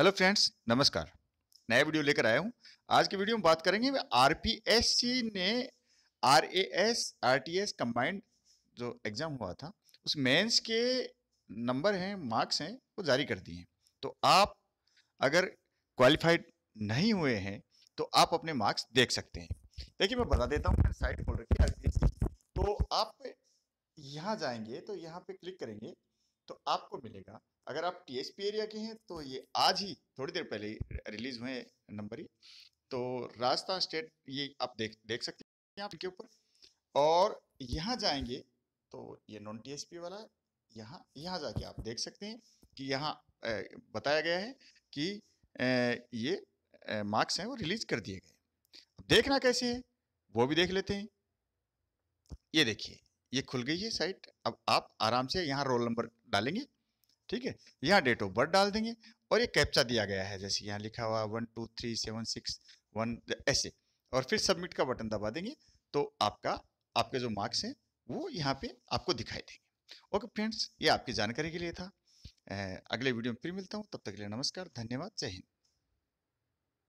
hello friends नमस्कार नया video लेकर आया हूँ आज के वीडियो में बात करेंगे R N R A S R T S combined जो एग्ज़ाम हुआ था उस मेंस के नंबर हैं मार्क्स हैं वो जारी कर दिए हैं तो आप अगर क्वालिफाइड नहीं हुए हैं तो आप अपने मार्क्स देख सकते हैं देखिए मैं बता देता हूँ साइट खोल रखी है तो आप यहाँ जाएंगे तो यहाँ पे क्लिक करेंगे तो आपको मिलेगा अगर आप टीएसपी एरिया के हैं तो ये आज ही थोड़ी देर पहले रिलीज हुए नंबर ही तो राजस्थान स्टेट ये आप देख देख सकते हैं आप ऊपर और यहाँ जाएंगे तो ये नॉन टीएसपी वाला यहाँ यहाँ जाके आप देख सकते हैं कि यहाँ बताया गया है कि ये मार्क्स हैं वो रिलीज कर दिए गए अब देखना कैसे है वो भी देख लेते हैं ये देखिए ये खुल गई है साइट अब आप आराम से यहाँ रोल नंबर डालेंगे ठीक है यहाँ डेट ऑफ बर्थ डाल देंगे और ये कैप्चा दिया गया है जैसे यहाँ लिखा हुआ one two three seven six one ऐसे और फिर सबमिट का बटन दबा देंगे तो आपका आपके जो मार्क्स हैं वो यहाँ पे आपको दिखाई देंगे ओके फ्रेंड्स ये आपकी जानकारी के लिए था अगले वीडियो में फिर मिलता हूँ तब तक के लिए नमस्कार धन्यवाद जय हिंद